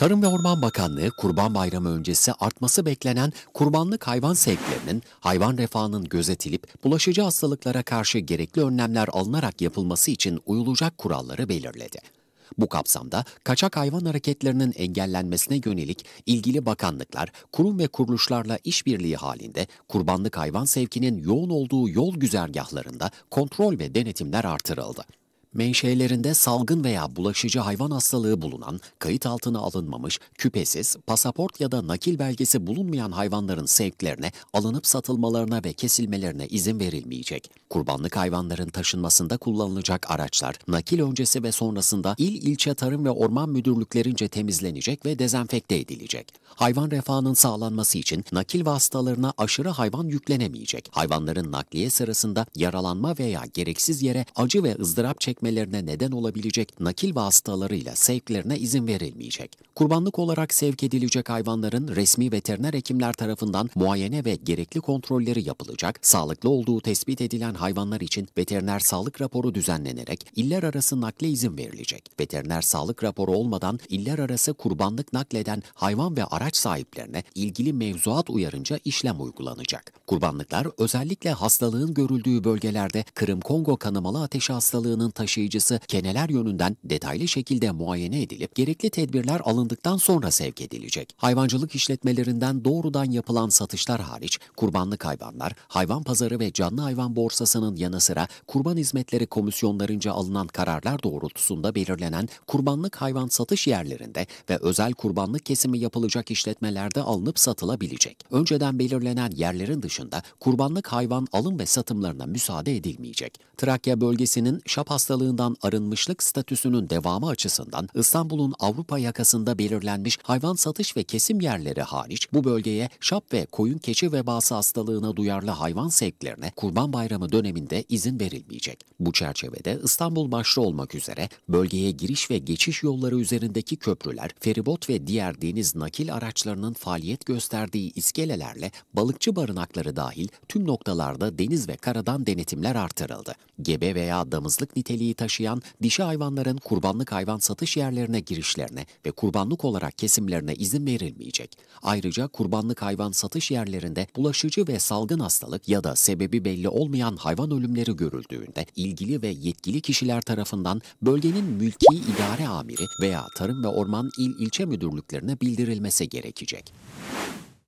Tarım ve Orman Bakanlığı Kurban Bayramı öncesi artması beklenen kurbanlık hayvan sevklerinin hayvan refahının gözetilip bulaşıcı hastalıklara karşı gerekli önlemler alınarak yapılması için uyulacak kuralları belirledi. Bu kapsamda kaçak hayvan hareketlerinin engellenmesine yönelik ilgili bakanlıklar, kurum ve kuruluşlarla işbirliği halinde kurbanlık hayvan sevkinin yoğun olduğu yol güzergahlarında kontrol ve denetimler artırıldı. Menşelerinde salgın veya bulaşıcı hayvan hastalığı bulunan, kayıt altına alınmamış, küpesiz, pasaport ya da nakil belgesi bulunmayan hayvanların sevklerine, alınıp satılmalarına ve kesilmelerine izin verilmeyecek. Kurbanlık hayvanların taşınmasında kullanılacak araçlar, nakil öncesi ve sonrasında il ilçe tarım ve orman müdürlüklerince temizlenecek ve dezenfekte edilecek. Hayvan refahının sağlanması için nakil vasıtalarına aşırı hayvan yüklenemeyecek. Hayvanların nakliye sırasında yaralanma veya gereksiz yere acı ve ızdırap çekmesi etmelerine neden olabilecek nakil vasıtalarıyla sevklerine izin verilmeyecek. Kurbanlık olarak sevk edilecek hayvanların resmi veteriner hekimler tarafından muayene ve gerekli kontrolleri yapılacak, sağlıklı olduğu tespit edilen hayvanlar için veteriner sağlık raporu düzenlenerek iller arası nakle izin verilecek. Veteriner sağlık raporu olmadan iller arası kurbanlık nakleden hayvan ve araç sahiplerine ilgili mevzuat uyarınca işlem uygulanacak. Kurbanlıklar özellikle hastalığın görüldüğü bölgelerde Kırım-Kongo kanamalı ateşi hastalığının taşı taşıyıcısı keneler yönünden detaylı şekilde muayene edilip gerekli tedbirler alındıktan sonra sevk edilecek. Hayvancılık işletmelerinden doğrudan yapılan satışlar hariç kurbanlık hayvanlar, hayvan pazarı ve canlı hayvan borsasının yanı sıra kurban hizmetleri komisyonlarınca alınan kararlar doğrultusunda belirlenen kurbanlık hayvan satış yerlerinde ve özel kurbanlık kesimi yapılacak işletmelerde alınıp satılabilecek. Önceden belirlenen yerlerin dışında kurbanlık hayvan alım ve satımlarına müsaade edilmeyecek. Trakya bölgesinin şap hastalığı hastalığından arınmışlık statüsünün devamı açısından İstanbul'un Avrupa yakasında belirlenmiş hayvan satış ve kesim yerleri hariç bu bölgeye şap ve koyun keçi vebası hastalığına duyarlı hayvan sevklerine Kurban Bayramı döneminde izin verilmeyecek. Bu çerçevede İstanbul başta olmak üzere bölgeye giriş ve geçiş yolları üzerindeki köprüler, feribot ve diğer deniz nakil araçlarının faaliyet gösterdiği iskelelerle balıkçı barınakları dahil tüm noktalarda deniz ve karadan denetimler artırıldı. Gebe veya damızlık niteliği içeriği taşıyan dişi hayvanların kurbanlık hayvan satış yerlerine girişlerine ve kurbanlık olarak kesimlerine izin verilmeyecek. Ayrıca kurbanlık hayvan satış yerlerinde bulaşıcı ve salgın hastalık ya da sebebi belli olmayan hayvan ölümleri görüldüğünde ilgili ve yetkili kişiler tarafından bölgenin mülki idare amiri veya tarım ve orman il ilçe müdürlüklerine bildirilmesi gerekecek.